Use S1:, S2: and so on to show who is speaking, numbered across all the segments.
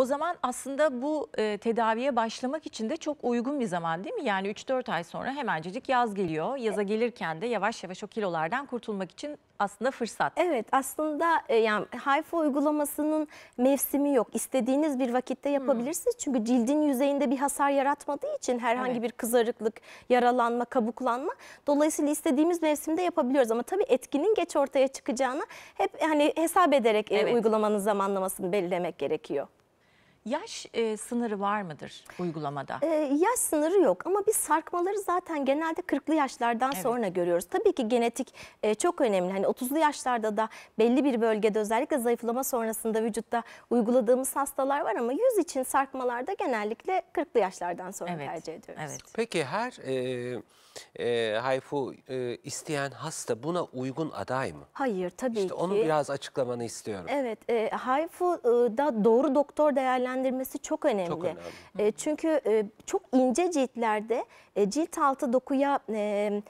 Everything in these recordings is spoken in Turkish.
S1: O zaman aslında bu e, tedaviye başlamak için de çok uygun bir zaman değil mi? Yani 3-4 ay sonra hemencecik yaz geliyor. Yaza gelirken de yavaş yavaş o kilolardan kurtulmak için aslında fırsat. Evet aslında e, yani
S2: Hayfa e uygulamasının mevsimi yok.
S1: İstediğiniz
S2: bir vakitte hmm. yapabilirsiniz. Hmm. Çünkü cildin yüzeyinde bir hasar yaratmadığı için herhangi evet. bir kızarıklık, yaralanma, kabuklanma. Dolayısıyla istediğimiz mevsimde yapabiliyoruz ama tabii etkinin geç ortaya çıkacağını hep hani hesap ederek e, evet. e, uygulamanın zamanlamasını belirlemek gerekiyor.
S1: Yaş e, sınırı var mıdır uygulamada? E,
S2: yaş sınırı yok ama biz sarkmaları zaten genelde 40'lı yaşlardan evet. sonra görüyoruz. Tabii ki genetik e, çok önemli. Hani 30'lu yaşlarda da belli bir bölgede özellikle zayıflama sonrasında vücutta uyguladığımız hastalar var ama yüz için sarkmalarda genellikle 40'lı yaşlardan sonra evet. tercih ediyoruz. Evet. Peki her e, e, hayfu e, isteyen hasta buna uygun aday mı? Hayır tabii işte ki. Onu biraz açıklamanı istiyorum. Evet e, hayfu e, da doğru doktor değerlendirmesi değerlendirmesi çok önemli. Çok önemli. E, çünkü e, çok ince ciltlerde e, cilt altı dokuya e,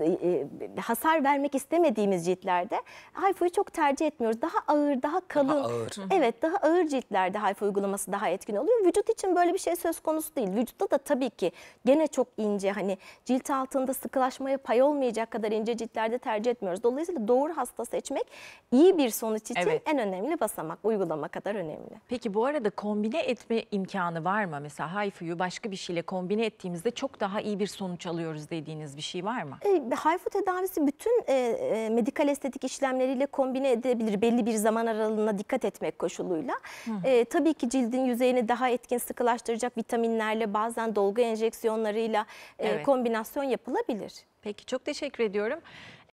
S2: e, e, hasar vermek istemediğimiz ciltlerde hayfuyu çok tercih etmiyoruz. Daha ağır, daha kalın. Daha ağır. Evet, daha ağır ciltlerde hayfu uygulaması daha etkin oluyor. Vücut için böyle bir şey söz konusu değil. Vücutta da tabii ki gene çok ince hani cilt altında sıkılaşmaya pay olmayacak kadar ince ciltlerde tercih etmiyoruz. Dolayısıyla doğru hasta
S1: seçmek iyi bir sonuç için evet. en önemli basamak, uygulama kadar önemli. Peki bu arada kombine etme imkanı var mı? Mesela hayfuyu başka bir şeyle kombine ettiğimizde çok daha iyi bir sonuç alıyoruz dediğiniz bir şey var mı?
S2: e, HIFU tedavisi bütün e, e, medikal estetik işlemleriyle kombine edebilir belli bir zaman aralığına dikkat etmek koşuluyla. Hı. E, tabii ki cildin yüzeyini daha etkin sıkılaştıracak vitaminlerle bazen dolgu enjeksiyonlarıyla e, evet. kombinasyon yapılabilir.
S1: Peki çok teşekkür ediyorum.